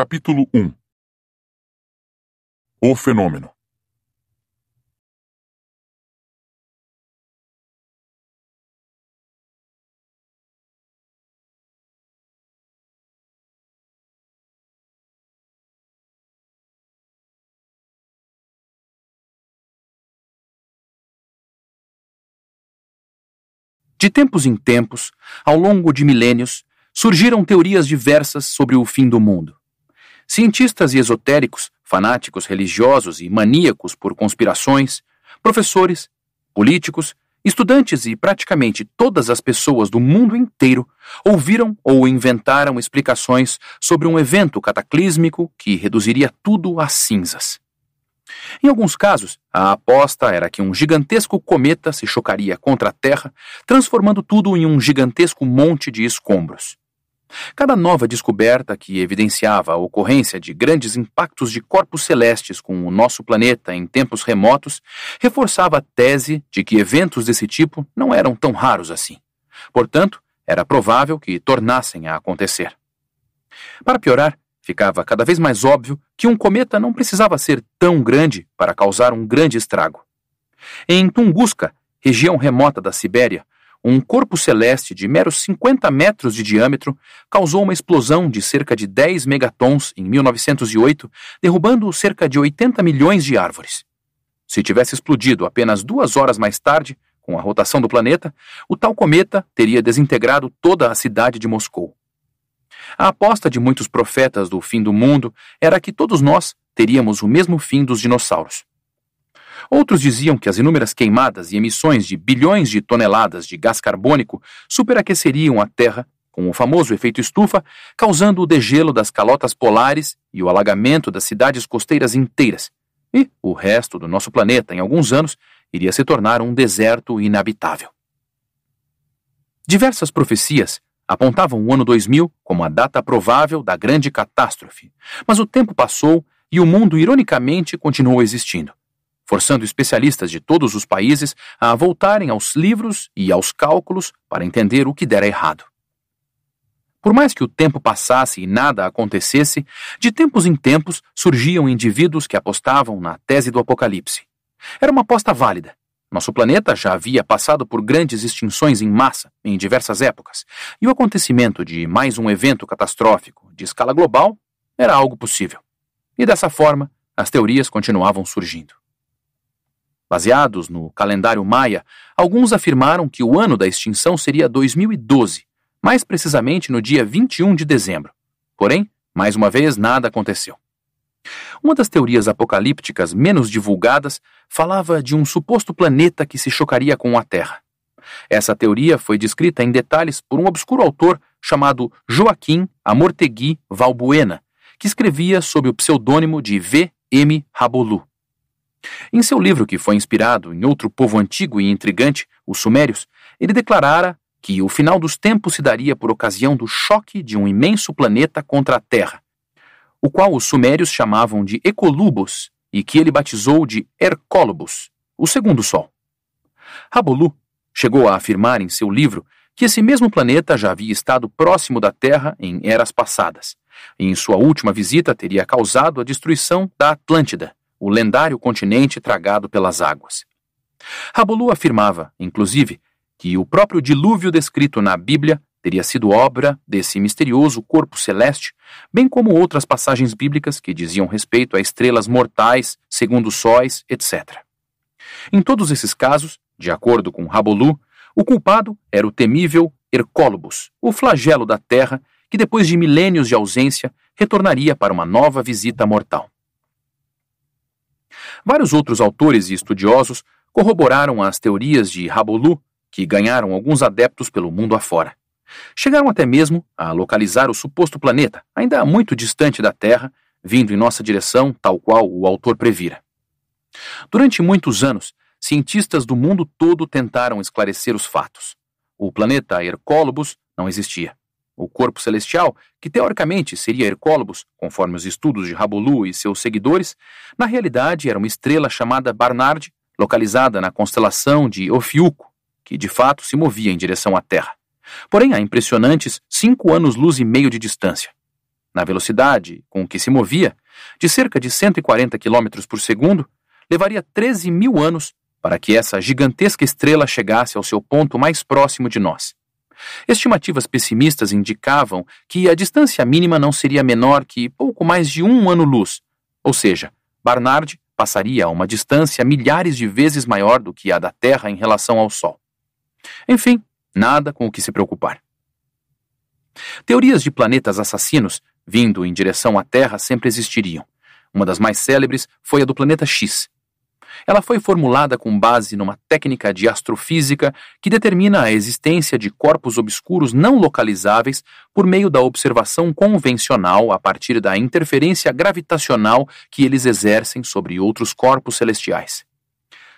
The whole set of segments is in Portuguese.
Capítulo 1 O fenômeno De tempos em tempos, ao longo de milênios, surgiram teorias diversas sobre o fim do mundo cientistas e esotéricos, fanáticos religiosos e maníacos por conspirações, professores, políticos, estudantes e praticamente todas as pessoas do mundo inteiro ouviram ou inventaram explicações sobre um evento cataclísmico que reduziria tudo a cinzas. Em alguns casos, a aposta era que um gigantesco cometa se chocaria contra a Terra, transformando tudo em um gigantesco monte de escombros. Cada nova descoberta que evidenciava a ocorrência de grandes impactos de corpos celestes com o nosso planeta em tempos remotos reforçava a tese de que eventos desse tipo não eram tão raros assim. Portanto, era provável que tornassem a acontecer. Para piorar, ficava cada vez mais óbvio que um cometa não precisava ser tão grande para causar um grande estrago. Em Tunguska, região remota da Sibéria, um corpo celeste de meros 50 metros de diâmetro causou uma explosão de cerca de 10 megatons em 1908, derrubando cerca de 80 milhões de árvores. Se tivesse explodido apenas duas horas mais tarde, com a rotação do planeta, o tal cometa teria desintegrado toda a cidade de Moscou. A aposta de muitos profetas do fim do mundo era que todos nós teríamos o mesmo fim dos dinossauros. Outros diziam que as inúmeras queimadas e emissões de bilhões de toneladas de gás carbônico superaqueceriam a Terra com o famoso efeito estufa, causando o degelo das calotas polares e o alagamento das cidades costeiras inteiras. E o resto do nosso planeta, em alguns anos, iria se tornar um deserto inabitável. Diversas profecias apontavam o ano 2000 como a data provável da grande catástrofe, mas o tempo passou e o mundo, ironicamente, continuou existindo forçando especialistas de todos os países a voltarem aos livros e aos cálculos para entender o que dera errado. Por mais que o tempo passasse e nada acontecesse, de tempos em tempos surgiam indivíduos que apostavam na tese do apocalipse. Era uma aposta válida. Nosso planeta já havia passado por grandes extinções em massa em diversas épocas, e o acontecimento de mais um evento catastrófico de escala global era algo possível. E dessa forma, as teorias continuavam surgindo. Baseados no calendário maia, alguns afirmaram que o ano da extinção seria 2012, mais precisamente no dia 21 de dezembro. Porém, mais uma vez, nada aconteceu. Uma das teorias apocalípticas menos divulgadas falava de um suposto planeta que se chocaria com a Terra. Essa teoria foi descrita em detalhes por um obscuro autor chamado Joaquim Amortegui Valbuena, que escrevia sob o pseudônimo de V. M. Rabolu. Em seu livro, que foi inspirado em outro povo antigo e intrigante, os Sumérios, ele declarara que o final dos tempos se daria por ocasião do choque de um imenso planeta contra a Terra, o qual os Sumérios chamavam de Ecolubos e que ele batizou de Hercólobos, o segundo Sol. Rabolu chegou a afirmar em seu livro que esse mesmo planeta já havia estado próximo da Terra em eras passadas, e em sua última visita teria causado a destruição da Atlântida, o lendário continente tragado pelas águas. Rabulu afirmava, inclusive, que o próprio dilúvio descrito na Bíblia teria sido obra desse misterioso corpo celeste, bem como outras passagens bíblicas que diziam respeito a estrelas mortais, segundo sóis, etc. Em todos esses casos, de acordo com Rabolu, o culpado era o temível Hercólobus, o flagelo da terra, que depois de milênios de ausência retornaria para uma nova visita mortal. Vários outros autores e estudiosos corroboraram as teorias de Rabolu, que ganharam alguns adeptos pelo mundo afora. Chegaram até mesmo a localizar o suposto planeta, ainda muito distante da Terra, vindo em nossa direção, tal qual o autor previra. Durante muitos anos, cientistas do mundo todo tentaram esclarecer os fatos. O planeta Hercólobos não existia o corpo celestial, que teoricamente seria Hercólobos, conforme os estudos de Rabolu e seus seguidores, na realidade era uma estrela chamada Barnard, localizada na constelação de Ofiuco, que de fato se movia em direção à Terra. Porém, há impressionantes cinco anos-luz e meio de distância. Na velocidade com que se movia, de cerca de 140 km por segundo, levaria 13 mil anos para que essa gigantesca estrela chegasse ao seu ponto mais próximo de nós. Estimativas pessimistas indicavam que a distância mínima não seria menor que pouco mais de um ano-luz, ou seja, Barnard passaria a uma distância milhares de vezes maior do que a da Terra em relação ao Sol. Enfim, nada com o que se preocupar. Teorias de planetas assassinos vindo em direção à Terra sempre existiriam. Uma das mais célebres foi a do planeta X, ela foi formulada com base numa técnica de astrofísica que determina a existência de corpos obscuros não localizáveis por meio da observação convencional a partir da interferência gravitacional que eles exercem sobre outros corpos celestiais.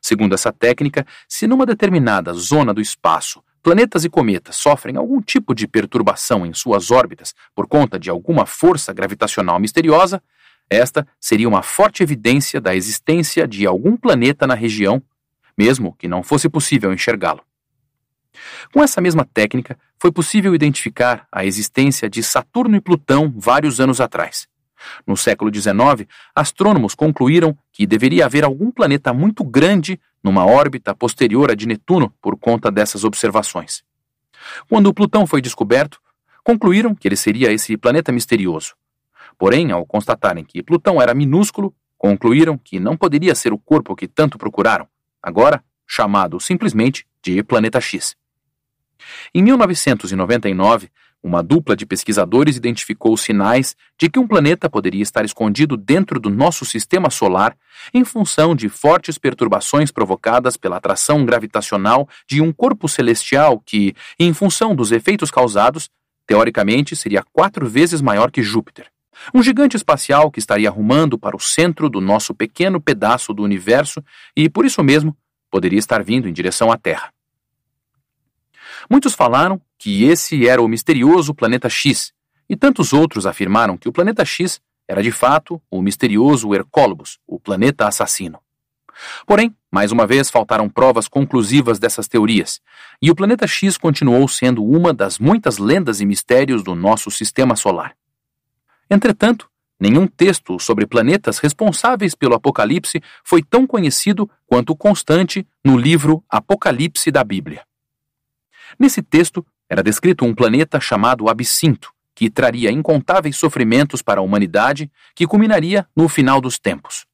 Segundo essa técnica, se numa determinada zona do espaço planetas e cometas sofrem algum tipo de perturbação em suas órbitas por conta de alguma força gravitacional misteriosa, esta seria uma forte evidência da existência de algum planeta na região, mesmo que não fosse possível enxergá-lo. Com essa mesma técnica, foi possível identificar a existência de Saturno e Plutão vários anos atrás. No século XIX, astrônomos concluíram que deveria haver algum planeta muito grande numa órbita posterior à de Netuno por conta dessas observações. Quando Plutão foi descoberto, concluíram que ele seria esse planeta misterioso. Porém, ao constatarem que Plutão era minúsculo, concluíram que não poderia ser o corpo que tanto procuraram, agora chamado simplesmente de Planeta X. Em 1999, uma dupla de pesquisadores identificou sinais de que um planeta poderia estar escondido dentro do nosso sistema solar em função de fortes perturbações provocadas pela atração gravitacional de um corpo celestial que, em função dos efeitos causados, teoricamente seria quatro vezes maior que Júpiter. Um gigante espacial que estaria arrumando para o centro do nosso pequeno pedaço do universo e, por isso mesmo, poderia estar vindo em direção à Terra. Muitos falaram que esse era o misterioso planeta X, e tantos outros afirmaram que o planeta X era de fato o misterioso Hercólobos, o planeta assassino. Porém, mais uma vez faltaram provas conclusivas dessas teorias, e o planeta X continuou sendo uma das muitas lendas e mistérios do nosso sistema solar. Entretanto, nenhum texto sobre planetas responsáveis pelo Apocalipse foi tão conhecido quanto o constante no livro Apocalipse da Bíblia. Nesse texto, era descrito um planeta chamado Absinto, que traria incontáveis sofrimentos para a humanidade, que culminaria no final dos tempos.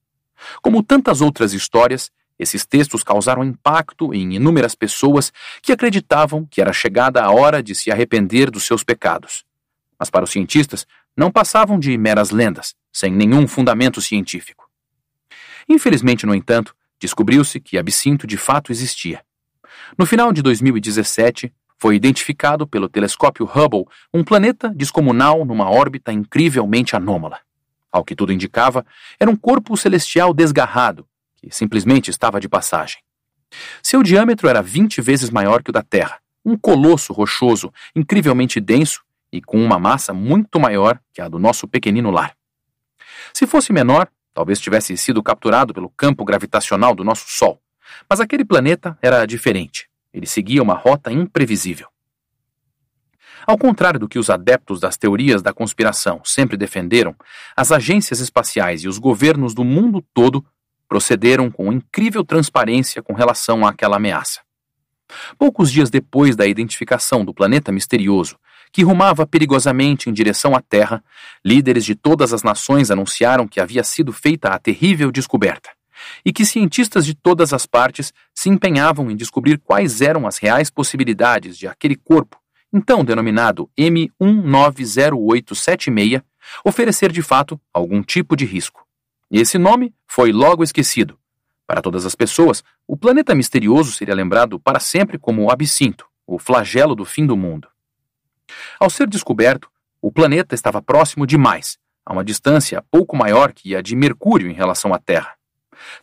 Como tantas outras histórias, esses textos causaram impacto em inúmeras pessoas que acreditavam que era chegada a hora de se arrepender dos seus pecados. Mas para os cientistas, não passavam de meras lendas, sem nenhum fundamento científico. Infelizmente, no entanto, descobriu-se que absinto de fato existia. No final de 2017, foi identificado pelo telescópio Hubble um planeta descomunal numa órbita incrivelmente anômala. Ao que tudo indicava, era um corpo celestial desgarrado, que simplesmente estava de passagem. Seu diâmetro era 20 vezes maior que o da Terra, um colosso rochoso, incrivelmente denso e com uma massa muito maior que a do nosso pequenino lar. Se fosse menor, talvez tivesse sido capturado pelo campo gravitacional do nosso Sol, mas aquele planeta era diferente. Ele seguia uma rota imprevisível. Ao contrário do que os adeptos das teorias da conspiração sempre defenderam, as agências espaciais e os governos do mundo todo procederam com incrível transparência com relação àquela ameaça. Poucos dias depois da identificação do planeta misterioso que rumava perigosamente em direção à Terra, líderes de todas as nações anunciaram que havia sido feita a terrível descoberta e que cientistas de todas as partes se empenhavam em descobrir quais eram as reais possibilidades de aquele corpo, então denominado M190876, oferecer de fato algum tipo de risco. Esse nome foi logo esquecido. Para todas as pessoas, o planeta misterioso seria lembrado para sempre como o absinto, o flagelo do fim do mundo. Ao ser descoberto, o planeta estava próximo demais, a uma distância pouco maior que a de Mercúrio em relação à Terra.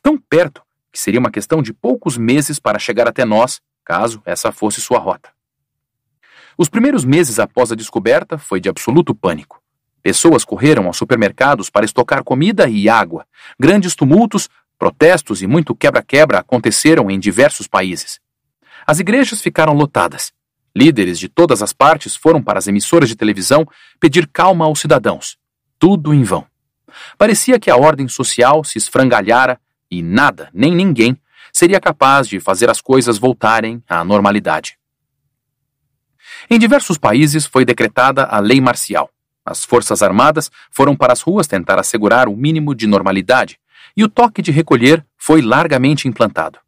Tão perto que seria uma questão de poucos meses para chegar até nós, caso essa fosse sua rota. Os primeiros meses após a descoberta foi de absoluto pânico. Pessoas correram aos supermercados para estocar comida e água. Grandes tumultos, protestos e muito quebra-quebra aconteceram em diversos países. As igrejas ficaram lotadas. Líderes de todas as partes foram para as emissoras de televisão pedir calma aos cidadãos. Tudo em vão. Parecia que a ordem social se esfrangalhara e nada, nem ninguém, seria capaz de fazer as coisas voltarem à normalidade. Em diversos países foi decretada a lei marcial. As forças armadas foram para as ruas tentar assegurar o um mínimo de normalidade e o toque de recolher foi largamente implantado.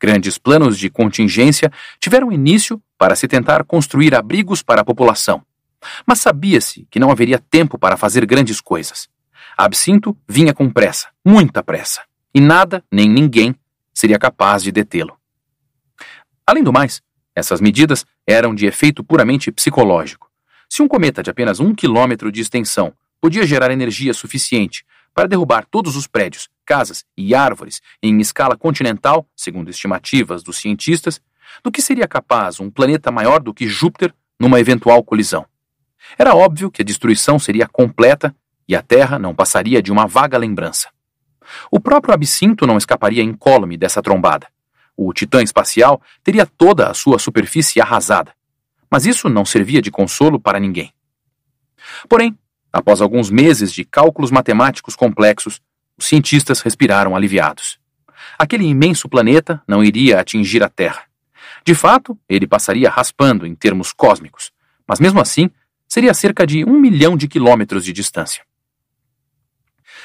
Grandes planos de contingência tiveram início para se tentar construir abrigos para a população. Mas sabia-se que não haveria tempo para fazer grandes coisas. Absinto vinha com pressa, muita pressa, e nada nem ninguém seria capaz de detê-lo. Além do mais, essas medidas eram de efeito puramente psicológico. Se um cometa de apenas um quilômetro de extensão podia gerar energia suficiente para derrubar todos os prédios, casas e árvores em escala continental, segundo estimativas dos cientistas, do que seria capaz um planeta maior do que Júpiter numa eventual colisão. Era óbvio que a destruição seria completa e a Terra não passaria de uma vaga lembrança. O próprio absinto não escaparia incólume dessa trombada. O Titã espacial teria toda a sua superfície arrasada. Mas isso não servia de consolo para ninguém. Porém, Após alguns meses de cálculos matemáticos complexos, os cientistas respiraram aliviados. Aquele imenso planeta não iria atingir a Terra. De fato, ele passaria raspando em termos cósmicos, mas mesmo assim, seria cerca de um milhão de quilômetros de distância.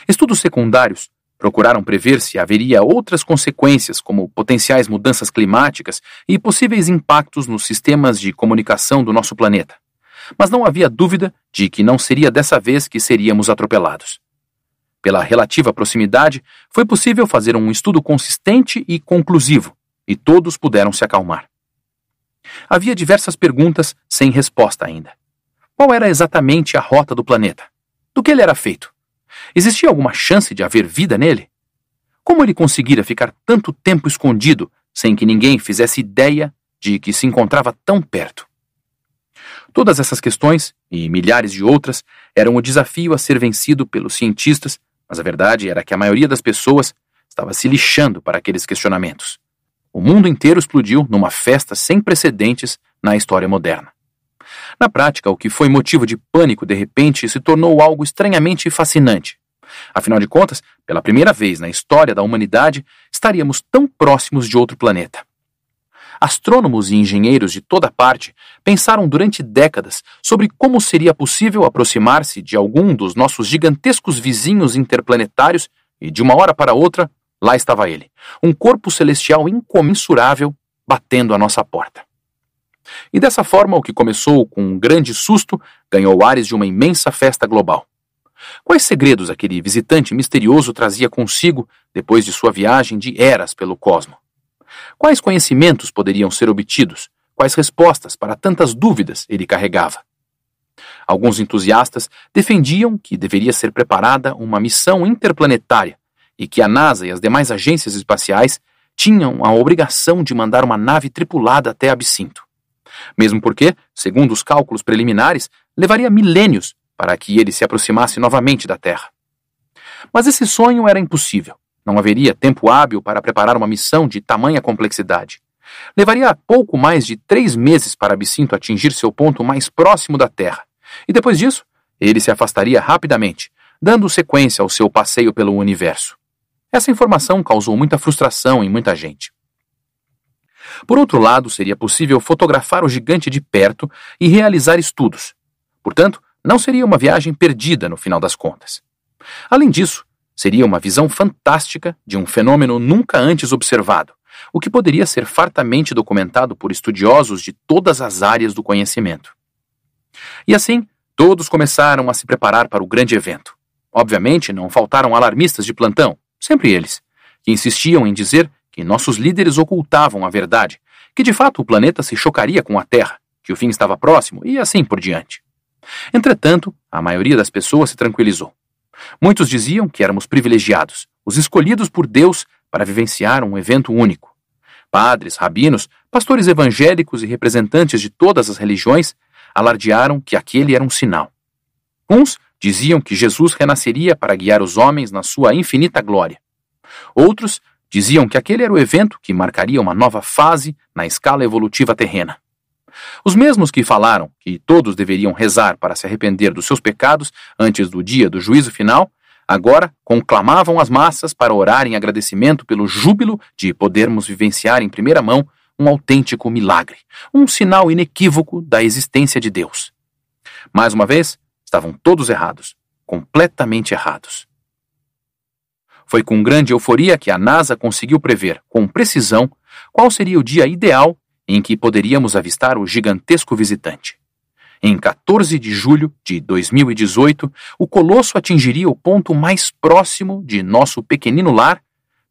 Estudos secundários procuraram prever se haveria outras consequências, como potenciais mudanças climáticas e possíveis impactos nos sistemas de comunicação do nosso planeta mas não havia dúvida de que não seria dessa vez que seríamos atropelados. Pela relativa proximidade, foi possível fazer um estudo consistente e conclusivo, e todos puderam se acalmar. Havia diversas perguntas sem resposta ainda. Qual era exatamente a rota do planeta? Do que ele era feito? Existia alguma chance de haver vida nele? Como ele conseguira ficar tanto tempo escondido sem que ninguém fizesse ideia de que se encontrava tão perto? Todas essas questões, e milhares de outras, eram o desafio a ser vencido pelos cientistas, mas a verdade era que a maioria das pessoas estava se lixando para aqueles questionamentos. O mundo inteiro explodiu numa festa sem precedentes na história moderna. Na prática, o que foi motivo de pânico de repente se tornou algo estranhamente fascinante. Afinal de contas, pela primeira vez na história da humanidade, estaríamos tão próximos de outro planeta astrônomos e engenheiros de toda parte pensaram durante décadas sobre como seria possível aproximar-se de algum dos nossos gigantescos vizinhos interplanetários e, de uma hora para outra, lá estava ele, um corpo celestial incomensurável batendo à nossa porta. E dessa forma, o que começou com um grande susto ganhou ares de uma imensa festa global. Quais segredos aquele visitante misterioso trazia consigo depois de sua viagem de eras pelo cosmo? Quais conhecimentos poderiam ser obtidos? Quais respostas para tantas dúvidas ele carregava? Alguns entusiastas defendiam que deveria ser preparada uma missão interplanetária e que a NASA e as demais agências espaciais tinham a obrigação de mandar uma nave tripulada até Absinto. Mesmo porque, segundo os cálculos preliminares, levaria milênios para que ele se aproximasse novamente da Terra. Mas esse sonho era impossível. Não haveria tempo hábil para preparar uma missão de tamanha complexidade. Levaria pouco mais de três meses para Absinto atingir seu ponto mais próximo da Terra, e depois disso, ele se afastaria rapidamente, dando sequência ao seu passeio pelo universo. Essa informação causou muita frustração em muita gente. Por outro lado, seria possível fotografar o gigante de perto e realizar estudos. Portanto, não seria uma viagem perdida no final das contas. Além disso, Seria uma visão fantástica de um fenômeno nunca antes observado, o que poderia ser fartamente documentado por estudiosos de todas as áreas do conhecimento. E assim, todos começaram a se preparar para o grande evento. Obviamente, não faltaram alarmistas de plantão, sempre eles, que insistiam em dizer que nossos líderes ocultavam a verdade, que de fato o planeta se chocaria com a Terra, que o fim estava próximo e assim por diante. Entretanto, a maioria das pessoas se tranquilizou. Muitos diziam que éramos privilegiados, os escolhidos por Deus para vivenciar um evento único. Padres, rabinos, pastores evangélicos e representantes de todas as religiões alardearam que aquele era um sinal. Uns diziam que Jesus renasceria para guiar os homens na sua infinita glória. Outros diziam que aquele era o evento que marcaria uma nova fase na escala evolutiva terrena. Os mesmos que falaram que todos deveriam rezar para se arrepender dos seus pecados antes do dia do juízo final, agora conclamavam as massas para orar em agradecimento pelo júbilo de podermos vivenciar em primeira mão um autêntico milagre, um sinal inequívoco da existência de Deus. Mais uma vez, estavam todos errados, completamente errados. Foi com grande euforia que a NASA conseguiu prever, com precisão, qual seria o dia ideal em que poderíamos avistar o gigantesco visitante. Em 14 de julho de 2018, o colosso atingiria o ponto mais próximo de nosso pequenino lar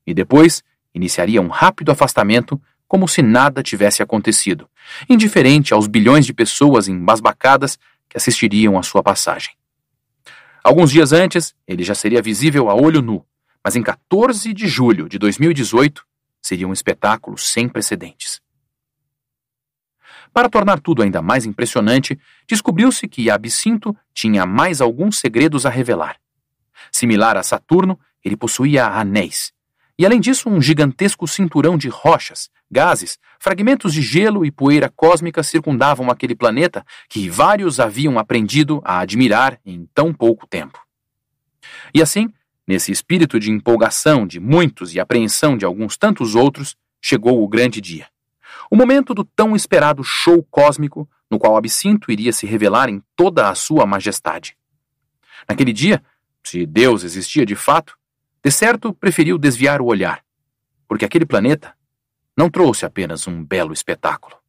e depois iniciaria um rápido afastamento como se nada tivesse acontecido, indiferente aos bilhões de pessoas embasbacadas que assistiriam à sua passagem. Alguns dias antes, ele já seria visível a olho nu, mas em 14 de julho de 2018 seria um espetáculo sem precedentes. Para tornar tudo ainda mais impressionante, descobriu-se que Absinto tinha mais alguns segredos a revelar. Similar a Saturno, ele possuía anéis, e além disso, um gigantesco cinturão de rochas, gases, fragmentos de gelo e poeira cósmica circundavam aquele planeta que vários haviam aprendido a admirar em tão pouco tempo. E assim, nesse espírito de empolgação de muitos e apreensão de alguns tantos outros, chegou o grande dia o momento do tão esperado show cósmico no qual Absinto iria se revelar em toda a sua majestade. Naquele dia, se Deus existia de fato, de certo preferiu desviar o olhar, porque aquele planeta não trouxe apenas um belo espetáculo.